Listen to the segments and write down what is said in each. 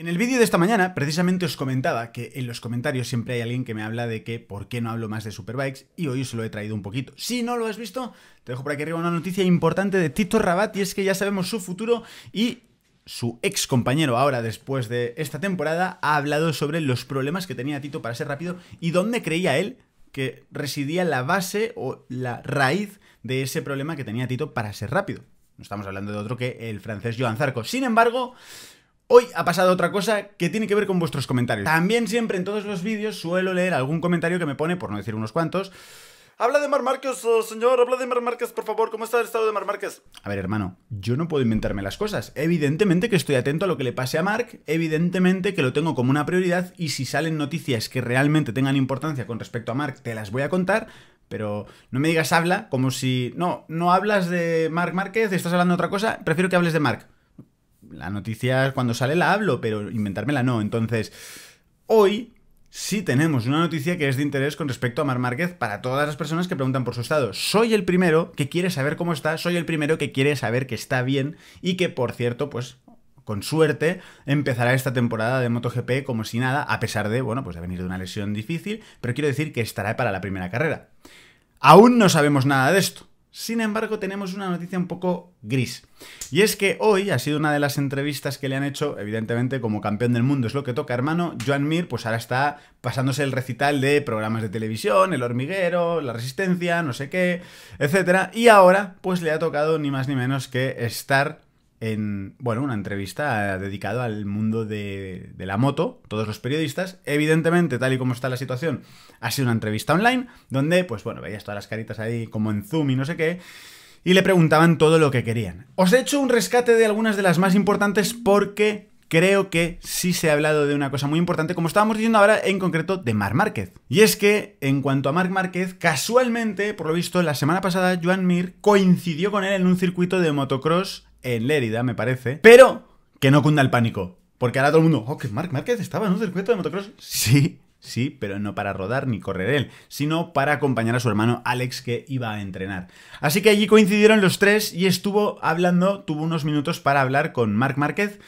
En el vídeo de esta mañana, precisamente os comentaba que en los comentarios siempre hay alguien que me habla de que por qué no hablo más de Superbikes y hoy os lo he traído un poquito. Si no lo has visto, te dejo por aquí arriba una noticia importante de Tito Rabat y es que ya sabemos su futuro y su ex compañero ahora después de esta temporada ha hablado sobre los problemas que tenía Tito para ser rápido y dónde creía él que residía la base o la raíz de ese problema que tenía Tito para ser rápido. No estamos hablando de otro que el francés Joan Zarco. Sin embargo, Hoy ha pasado otra cosa que tiene que ver con vuestros comentarios. También siempre en todos los vídeos suelo leer algún comentario que me pone, por no decir unos cuantos, Habla de Mar Márquez, eh, señor, habla de Mar Márquez, por favor, ¿cómo está el estado de Mar Márquez? A ver, hermano, yo no puedo inventarme las cosas. Evidentemente que estoy atento a lo que le pase a Mark, evidentemente que lo tengo como una prioridad y si salen noticias que realmente tengan importancia con respecto a Mark, te las voy a contar, pero no me digas habla como si, no, no hablas de Marc Márquez, estás hablando de otra cosa, prefiero que hables de Marc la noticia cuando sale la hablo, pero inventármela no. Entonces, hoy sí tenemos una noticia que es de interés con respecto a Mar Márquez para todas las personas que preguntan por su estado. Soy el primero que quiere saber cómo está, soy el primero que quiere saber que está bien y que, por cierto, pues con suerte, empezará esta temporada de MotoGP como si nada, a pesar de, bueno, pues de venir de una lesión difícil, pero quiero decir que estará para la primera carrera. Aún no sabemos nada de esto. Sin embargo, tenemos una noticia un poco gris. Y es que hoy ha sido una de las entrevistas que le han hecho, evidentemente, como campeón del mundo es lo que toca, hermano. Joan Mir, pues ahora está pasándose el recital de programas de televisión, El Hormiguero, La Resistencia, no sé qué, etc. Y ahora, pues le ha tocado ni más ni menos que estar en bueno, una entrevista dedicada al mundo de, de, la moto, todos los periodistas. Evidentemente, tal y como está la situación, ha sido una entrevista online, donde, pues bueno, veías todas las caritas ahí como en Zoom y no sé qué, y le preguntaban todo lo que querían. Os he hecho un rescate de algunas de las más importantes porque creo que sí se ha hablado de una cosa muy importante, como estábamos diciendo ahora en concreto de Marc Márquez. Y es que, en cuanto a Marc Márquez, casualmente, por lo visto, la semana pasada Joan Mir coincidió con él en un circuito de motocross en Lérida, me parece. Pero que no cunda el pánico. Porque ahora todo el mundo, oh, que Marc Márquez estaba en un circuito de motocross. Sí, sí, pero no para rodar ni correr él, sino para acompañar a su hermano Alex que iba a entrenar. Así que allí coincidieron los tres y estuvo hablando, tuvo unos minutos para hablar con Marc Márquez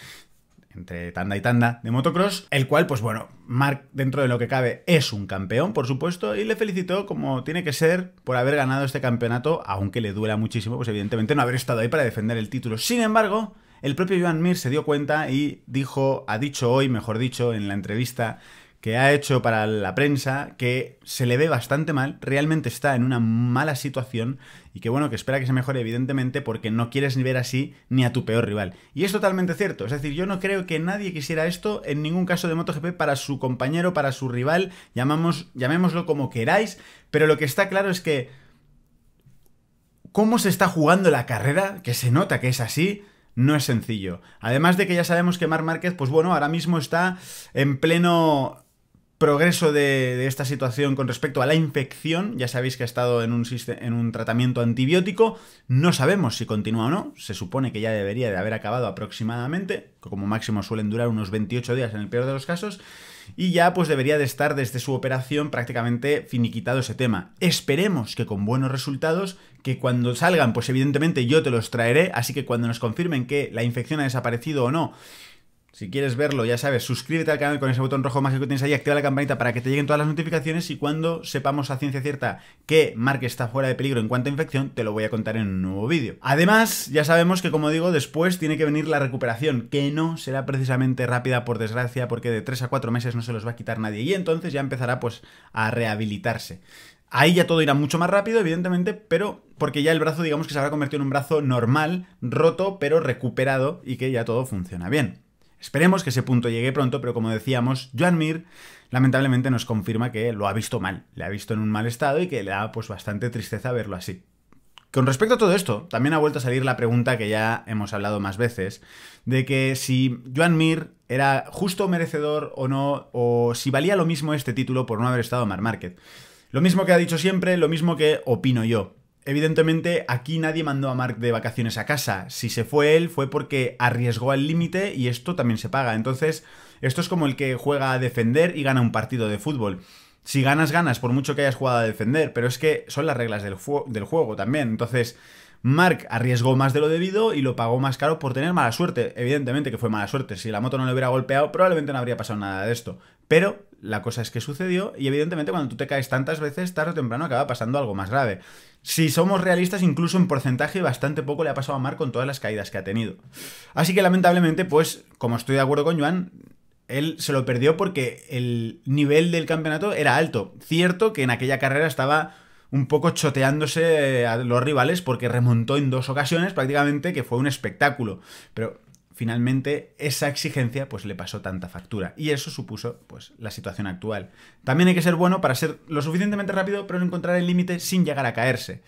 entre tanda y tanda de motocross, el cual, pues bueno, Mark, dentro de lo que cabe, es un campeón, por supuesto, y le felicitó como tiene que ser por haber ganado este campeonato, aunque le duela muchísimo, pues evidentemente no haber estado ahí para defender el título. Sin embargo, el propio Joan Mir se dio cuenta y dijo, ha dicho hoy, mejor dicho, en la entrevista que ha hecho para la prensa, que se le ve bastante mal, realmente está en una mala situación y que bueno, que espera que se mejore evidentemente porque no quieres ni ver así ni a tu peor rival. Y es totalmente cierto, es decir, yo no creo que nadie quisiera esto en ningún caso de MotoGP para su compañero, para su rival, llamamos, llamémoslo como queráis, pero lo que está claro es que cómo se está jugando la carrera, que se nota que es así, no es sencillo. Además de que ya sabemos que Marc Márquez, pues bueno, ahora mismo está en pleno progreso de, esta situación con respecto a la infección. Ya sabéis que ha estado en un, en un tratamiento antibiótico. No sabemos si continúa o no. Se supone que ya debería de haber acabado aproximadamente, como máximo suelen durar unos 28 días en el peor de los casos. Y ya pues debería de estar desde su operación prácticamente finiquitado ese tema. Esperemos que con buenos resultados, que cuando salgan pues evidentemente yo te los traeré, así que cuando nos confirmen que la infección ha desaparecido o no, si quieres verlo, ya sabes, suscríbete al canal con ese botón rojo mágico que tienes ahí, activa la campanita para que te lleguen todas las notificaciones y cuando sepamos a ciencia cierta que Mark está fuera de peligro en cuanto a infección, te lo voy a contar en un nuevo vídeo. Además, ya sabemos que, como digo, después tiene que venir la recuperación, que no será precisamente rápida, por desgracia, porque de 3 a 4 meses no se los va a quitar nadie y entonces ya empezará pues a rehabilitarse. Ahí ya todo irá mucho más rápido, evidentemente, pero porque ya el brazo digamos que se habrá convertido en un brazo normal, roto, pero recuperado y que ya todo funciona bien. Esperemos que ese punto llegue pronto, pero como decíamos, Joan Mir lamentablemente nos confirma que lo ha visto mal, le ha visto en un mal estado y que le da pues bastante tristeza verlo así. Con respecto a todo esto, también ha vuelto a salir la pregunta que ya hemos hablado más veces, de que si Joan Mir era justo merecedor o no, o si valía lo mismo este título por no haber estado en Mar Market. Lo mismo que ha dicho siempre, lo mismo que opino yo. Evidentemente, aquí nadie mandó a Mark de vacaciones a casa. Si se fue él, fue porque arriesgó al límite y esto también se paga. Entonces, esto es como el que juega a defender y gana un partido de fútbol. Si ganas, ganas, por mucho que hayas jugado a defender, pero es que son las reglas del, juego también. Entonces, Mark arriesgó más de lo debido y lo pagó más caro por tener mala suerte. Evidentemente que fue mala suerte. Si la moto no le hubiera golpeado, probablemente no habría pasado nada de esto. Pero la cosa es que sucedió y evidentemente cuando tú te caes tantas veces, tarde o temprano acaba pasando algo más grave. Si somos realistas, incluso en porcentaje bastante poco le ha pasado a Mar con todas las caídas que ha tenido. Así que lamentablemente, pues, como estoy de acuerdo con Joan, él se lo perdió porque el nivel del campeonato era alto. Cierto que en aquella carrera estaba un poco choteándose eh, a los rivales porque remontó en dos ocasiones prácticamente, que fue un espectáculo. Pero finalmente esa exigencia pues le pasó tanta factura y eso supuso pues la situación actual. También hay que ser bueno para ser lo suficientemente rápido pero encontrar el límite sin llegar a caerse.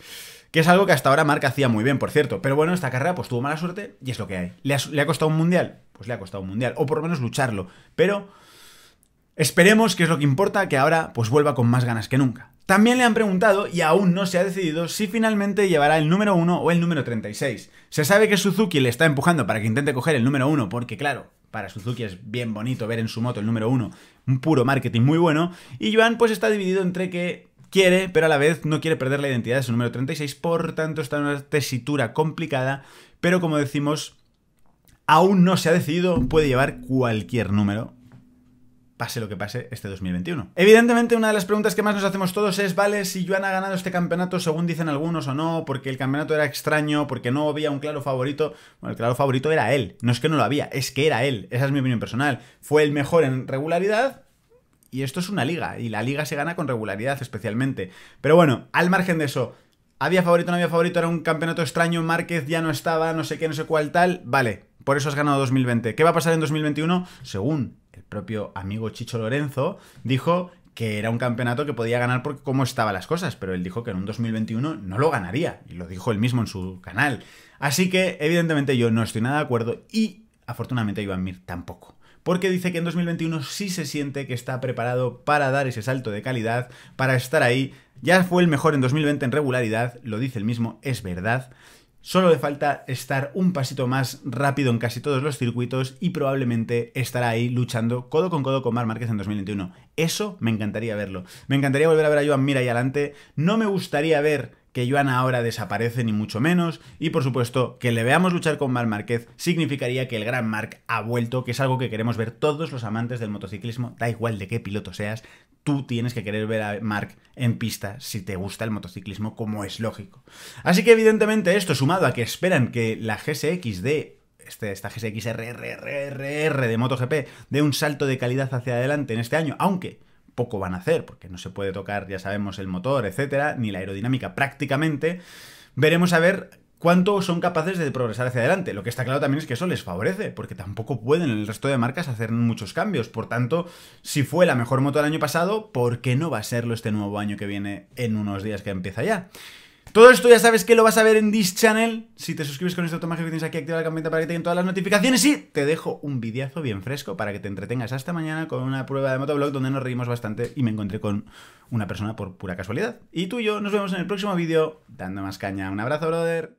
Que es algo que hasta ahora Marc hacía muy bien, por cierto. Pero bueno, esta carrera pues tuvo mala suerte y es lo que hay. ¿Le ha, ¿Le ha costado un mundial? Pues le ha costado un mundial. O por lo menos lucharlo. Pero Esperemos, que es lo que importa, que ahora pues vuelva con más ganas que nunca. También le han preguntado, y aún no se ha decidido, si finalmente llevará el número 1 o el número 36. Se sabe que Suzuki le está empujando para que intente coger el número 1, porque claro, para Suzuki es bien bonito ver en su moto el número 1, un puro marketing muy bueno, y Joan pues está dividido entre que quiere, pero a la vez no quiere perder la identidad de su número 36, por tanto está en una tesitura complicada, pero como decimos, aún no se ha decidido, puede llevar cualquier número, pase lo que pase este 2021. Evidentemente, una de las preguntas que más nos hacemos todos es, vale, si Joan ha ganado este campeonato, según dicen algunos o no, porque el campeonato era extraño, porque no había un claro favorito. Bueno, el claro favorito era él. No es que no lo había, es que era él. Esa es mi opinión personal. Fue el mejor en regularidad, y esto es una liga, y la liga se gana con regularidad especialmente. Pero bueno, al margen de eso, había favorito, no había favorito, era un campeonato extraño, Márquez ya no estaba, no sé qué, no sé cuál tal, vale, por eso has ganado 2020. ¿Qué va a pasar en 2021? Según el propio amigo Chicho Lorenzo, dijo que era un campeonato que podía ganar porque cómo estaban las cosas, pero él dijo que en un 2021 no lo ganaría, y lo dijo él mismo en su canal. Así que, evidentemente, yo no estoy nada de acuerdo y, afortunadamente, Iván Mir tampoco. Porque dice que en 2021 sí se siente que está preparado para dar ese salto de calidad, para estar ahí. Ya fue el mejor en 2020 en regularidad, lo dice el mismo, es verdad. Solo le falta estar un pasito más rápido en casi todos los circuitos y probablemente estará ahí luchando codo con codo con Mar Márquez en 2021. Eso me encantaría verlo. Me encantaría volver a ver a Joan Mira y adelante. No me gustaría ver que Joan ahora desaparece ni mucho menos, y por supuesto que le veamos luchar con Mal Márquez significaría que el gran Marc ha vuelto, que es algo que queremos ver todos los amantes del motociclismo, da igual de qué piloto seas, tú tienes que querer ver a Marc en pista si te gusta el motociclismo, como es lógico. Así que evidentemente esto, sumado a que esperan que la GSX de este, esta GSX de MotoGP dé un salto de calidad hacia adelante en este año, aunque poco van a hacer, porque no se puede tocar, ya sabemos, el motor, etcétera, ni la aerodinámica prácticamente. Veremos a ver cuánto son capaces de progresar hacia adelante. Lo que está claro también es que eso les favorece, porque tampoco pueden el resto de marcas hacer muchos cambios. Por tanto, si fue la mejor moto del año pasado, ¿por qué no va a serlo este nuevo año que viene en unos días que empieza ya? Todo esto ya sabes que lo vas a ver en This Channel. Si te suscribes con este automático que tienes aquí, activa la campanita para que te lleguen todas las notificaciones. Y te dejo un videazo bien fresco para que te entretengas hasta mañana con una prueba de motoblog donde nos reímos bastante y me encontré con una persona por pura casualidad. Y tú y yo nos vemos en el próximo vídeo dando más caña. Un abrazo, brother.